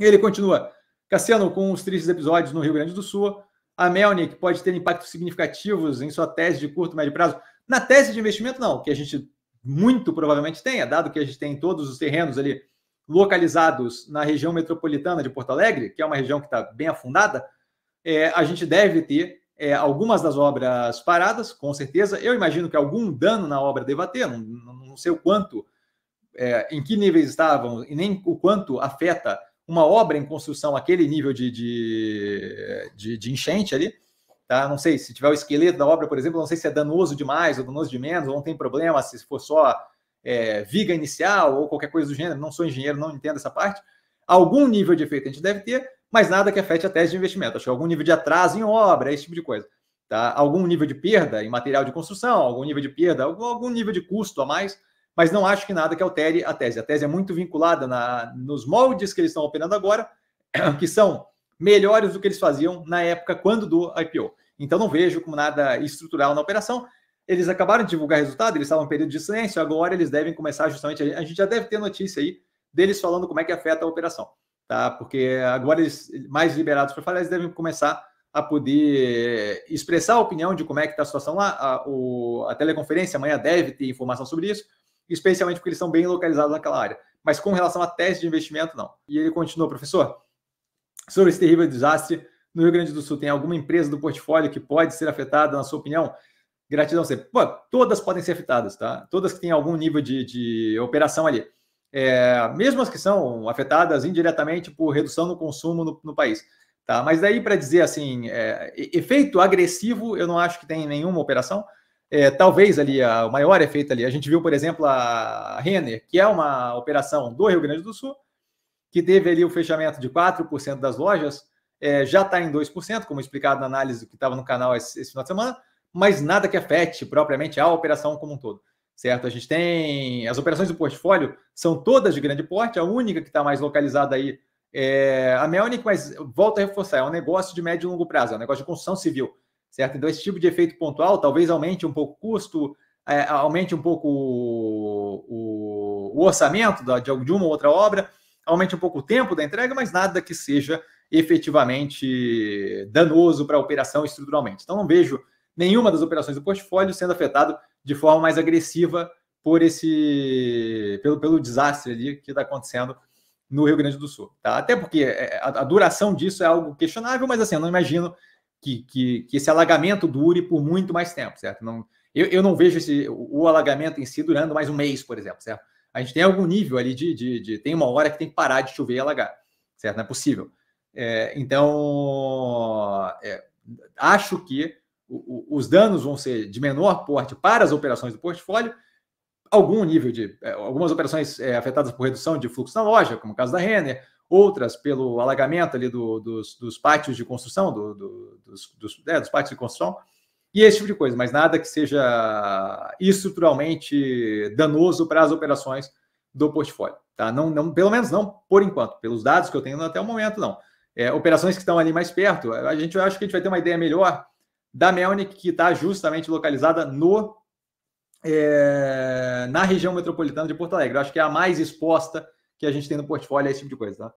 E ele continua. Cassiano, com os tristes episódios no Rio Grande do Sul, a Melnick pode ter impactos significativos em sua tese de curto e médio prazo. Na tese de investimento, não, que a gente muito provavelmente tenha, dado que a gente tem todos os terrenos ali localizados na região metropolitana de Porto Alegre, que é uma região que está bem afundada, é, a gente deve ter é, algumas das obras paradas, com certeza. Eu imagino que algum dano na obra deva ter, não, não sei o quanto, é, em que níveis estavam e nem o quanto afeta uma obra em construção, aquele nível de, de, de, de enchente ali, tá? Não sei, se tiver o esqueleto da obra, por exemplo, não sei se é danoso demais ou danoso de menos, ou não tem problema se for só é, viga inicial ou qualquer coisa do gênero, não sou engenheiro, não entendo essa parte. Algum nível de efeito a gente deve ter, mas nada que afete a tese de investimento. Acho que algum nível de atraso em obra, esse tipo de coisa. Tá? Algum nível de perda em material de construção, algum nível de perda, algum, nível de custo a mais, mas não acho que nada que altere a tese. A tese é muito vinculada na, nos moldes que eles estão operando agora, que são melhores do que eles faziam na época quando do IPO. Então não vejo como nada estrutural na operação. Eles acabaram de divulgar resultado, eles estavam em período de silêncio, agora eles devem começar justamente. A gente já deve ter notícia aí deles falando como é que afeta a operação, tá? Porque agora eles, mais liberados para falar, eles devem começar a poder expressar a opinião de como é que está a situação lá. A, o, a teleconferência amanhã deve ter informação sobre isso especialmente porque eles são bem localizados naquela área. Mas com relação a testes de investimento, não. E ele continua, professor, sobre esse terrível desastre, no Rio Grande do Sul tem alguma empresa do portfólio que pode ser afetada, na sua opinião? Gratidão sempre. Pô, todas podem ser afetadas, tá? Todas que têm algum nível de, de operação ali. É, mesmo as que são afetadas indiretamente por redução no consumo no, no país. Tá? Mas daí para dizer assim, é, efeito agressivo, eu não acho que tem nenhuma operação é, talvez ali a, o maior efeito ali. A gente viu, por exemplo, a Renner, que é uma operação do Rio Grande do Sul, que teve ali o fechamento de 4% das lojas, é, já está em 2%, como explicado na análise que estava no canal esse, esse final de semana, mas nada que afete propriamente a operação como um todo certo? A gente tem as operações do portfólio são todas de grande porte, a única que está mais localizada aí é a Melnick, mas volta a reforçar, é um negócio de médio e longo prazo, é um negócio de construção civil certo? Então, esse tipo de efeito pontual talvez aumente um pouco o custo, é, aumente um pouco o, o, o orçamento da, de, de uma ou outra obra, aumente um pouco o tempo da entrega, mas nada que seja efetivamente danoso para a operação estruturalmente. Então, não vejo nenhuma das operações do portfólio sendo afetado de forma mais agressiva por esse pelo, pelo desastre ali que está acontecendo no Rio Grande do Sul. Tá? Até porque é, a, a, duração disso é algo questionável, mas assim, eu não imagino que, que, que, esse alagamento dure por muito mais tempo, certo? Não, eu, eu não vejo esse, o alagamento em si durando mais um mês, por exemplo, certo? A gente tem algum nível ali de, de, de tem uma hora que tem que parar de chover e alagar, certo? Não é possível. É, então, é, acho que o, o, os danos vão ser de menor porte para as operações do portfólio, algum nível de é, algumas operações é, afetadas por redução de fluxo na loja, como o caso da Renner, outras pelo alagamento ali do, dos, dos, pátios de construção, do, do, dos, dos, é, dos pátios de construção, e esse tipo de coisa, mas nada que seja estruturalmente danoso para as operações do portfólio. Tá? Não, não, pelo menos não por enquanto, pelos dados que eu tenho até o momento, não. É, operações que estão ali mais perto, a gente acho que a gente vai ter uma ideia melhor da Melnick, que está justamente localizada no é, na região metropolitana de Porto Alegre. Eu acho que é a mais exposta que a gente tem no portfólio a é esse tipo de coisa. Tá?